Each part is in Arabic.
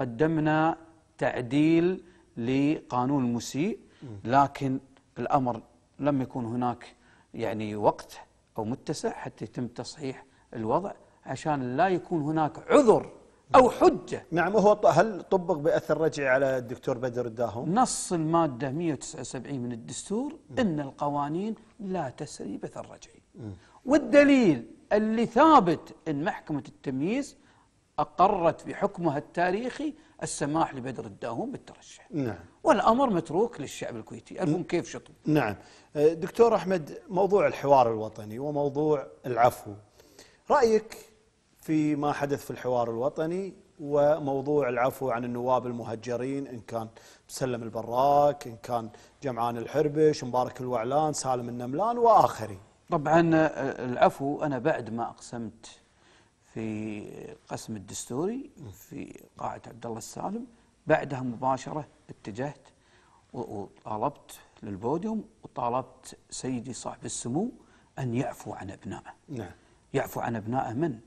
قدمنا تعديل لقانون المسيء لكن الأمر لم يكن هناك يعني وقت أو متسع حتى يتم تصحيح الوضع عشان لا يكون هناك عذر أو نعم. حجة نعم هو هل طبق بأثر رجعي على الدكتور بدر الداهم؟ نص المادة 179 من الدستور إن القوانين لا تسري بأثر رجعي والدليل اللي ثابت إن محكمة التمييز أقرت بحكمها التاريخي السماح لبدر الداهوم بالترشح نعم والأمر متروك للشعب الكويتي المهم كيف شطوا نعم أه، دكتور أحمد موضوع الحوار الوطني وموضوع العفو رأيك في ما حدث في الحوار الوطني وموضوع العفو عن النواب المهجرين إن كان مسلم البراك إن كان جمعان الحربش مبارك الوعلان سالم النملان وآخرين طبعا أه، العفو أنا بعد ما أقسمت في قسم الدستوري في قاعة عبد الله السالم بعدها مباشرة اتجهت وطالبت للبوديوم وطالبت سيدي صاحب السمو أن يعفو عن أبنائه نعم. يعفو عن أبنائه من؟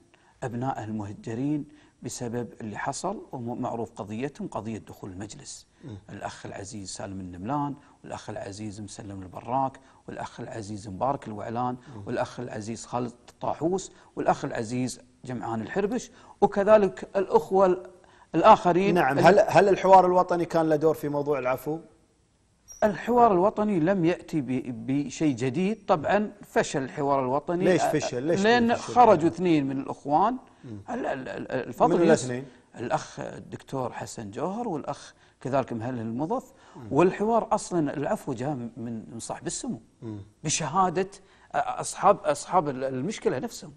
أبنائه المهجرين بسبب اللي حصل ومعروف قضيتهم قضية دخول المجلس م. الأخ العزيز سالم النملان والأخ العزيز مسلم البراك والأخ العزيز مبارك الوعلان م. والأخ العزيز خالد الطاحوس والأخ العزيز جمعان الحربش وكذلك الأخوة الآخرين نعم هل, هل الحوار الوطني كان له دور في موضوع العفو؟ الحوار الوطني لم يأتي بشيء جديد طبعا فشل الحوار الوطني ليش فشل؟ ليش لأن فشل؟ خرجوا اثنين من الأخوان الفضل من الاثنين؟ الأخ الدكتور حسن جوهر والأخ كذلك مهله المضث والحوار اصلا العفو جاء من صاحب السمو بشهاده اصحاب اصحاب المشكله نفسهم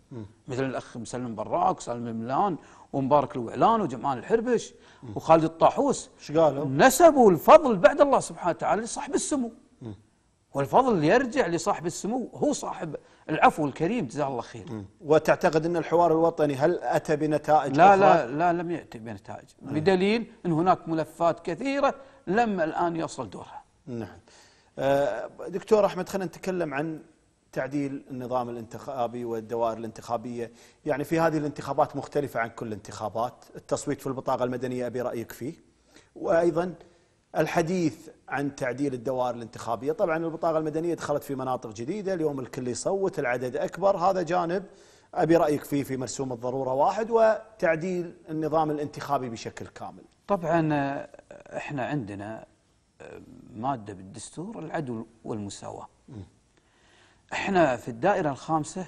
مثل الاخ مسلم براك وسالم الملان ومبارك الوعلان وجمعان الحربش وخالد الطاحوس ايش قالوا؟ نسبوا الفضل بعد الله سبحانه وتعالى لصاحب السمو والفضل يرجع لصاحب السمو هو صاحب العفو الكريم جزاه الله خير وتعتقد أن الحوار الوطني هل أتى بنتائج لا لا لا لم يأتي بنتائج بدليل أن هناك ملفات كثيرة لم الآن يصل دورها نعم آه، دكتور أحمد خلينا نتكلم عن تعديل النظام الانتخابي والدوائر الانتخابية يعني في هذه الانتخابات مختلفة عن كل الانتخابات التصويت في البطاقة المدنية أبي رأيك فيه وأيضا الحديث عن تعديل الدوائر الانتخابية طبعا البطاقة المدنية دخلت في مناطق جديدة اليوم الكل يصوت العدد أكبر هذا جانب أبي رأيك فيه في مرسوم الضرورة واحد وتعديل النظام الانتخابي بشكل كامل طبعا آه، احنا عندنا آه، مادة بالدستور العدل والمساواة احنا في الدائرة الخامسة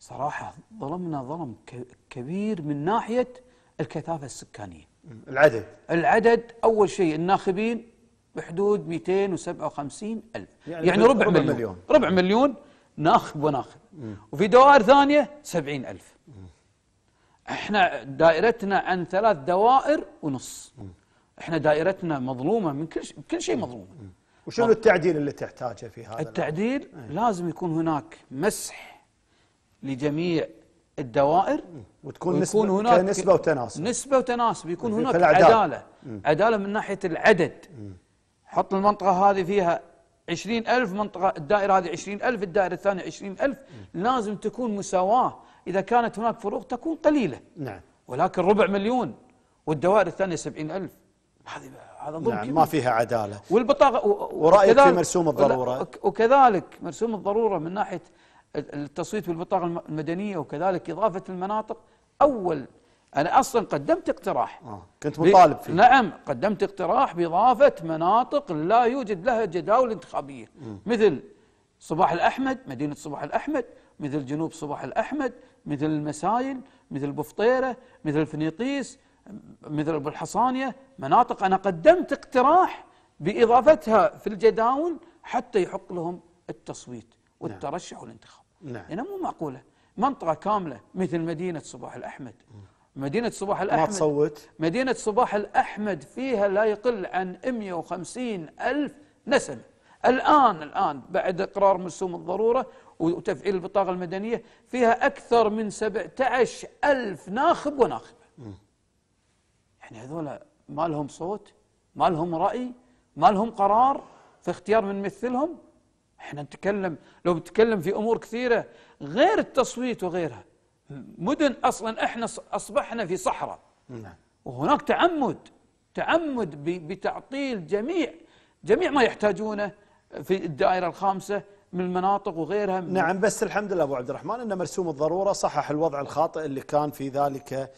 صراحة ظلمنا ظلم كبير من ناحية الكثافه السكانيه العدد العدد اول شيء الناخبين بحدود 257 الف يعني, يعني ربع, ربع مليون. مليون ربع مليون ناخب وناخب مم. وفي دوائر ثانيه 70 الف مم. احنا دائرتنا عن ثلاث دوائر ونص مم. احنا دائرتنا مظلومه من كل شيء كل شيء مظلومه وشنو التعديل اللي تحتاجه في هذا التعديل إيه. لازم يكون هناك مسح لجميع الدوائر وتكون نسبة هناك نسبة وتناسب نسبة وتناسب يكون يعني هناك عدالة عدالة من ناحية العدد حط المنطقة هذه فيها عشرين ألف منطقة الدائرة هذه عشرين ألف الدائرة الثانية عشرين ألف لازم تكون مساواة إذا كانت هناك فروق تكون قليلة نعم ولكن ربع مليون والدوائر الثانية سبعين ألف هذه هذا ضد نعم ما فيها عدالة والبطاقة ورايك في مرسوم الضرورة وكذلك مرسوم الضرورة من ناحية التصويت بالبطاقة المدنية وكذلك إضافة المناطق أول أنا أصلا قدمت اقتراح آه كنت مطالب فيه نعم قدمت اقتراح بإضافة مناطق لا يوجد لها جداول انتخابية م. مثل صباح الأحمد مدينة صباح الأحمد مثل جنوب صباح الأحمد مثل المسايل مثل بفطيرة مثل الفنيطيس مثل أبو الحصانية مناطق أنا قدمت اقتراح بإضافتها في الجداول حتى يحق لهم التصويت نعم. والترشح والانتخاب نعم يعني مو معقولة منطقة كاملة مثل مدينة صباح الأحمد مدينة صباح الأحمد ما تصوت مدينة صباح الأحمد فيها لا يقل عن 150 ألف نسمة الآن الآن بعد إقرار مرسوم الضرورة وتفعيل البطاقة المدنية فيها أكثر من 17 ألف ناخب وناخبة يعني هذول ما لهم صوت ما لهم رأي ما لهم قرار في اختيار من مثلهم احنا نتكلم لو بنتكلم في امور كثيره غير التصويت وغيرها مدن اصلا احنا اصبحنا في صحراء نعم. وهناك تعمد تعمد بتعطيل جميع جميع ما يحتاجونه في الدائره الخامسه من المناطق وغيرها من نعم بس الحمد لله ابو عبد الرحمن ان مرسوم الضروره صحح الوضع الخاطئ اللي كان في ذلك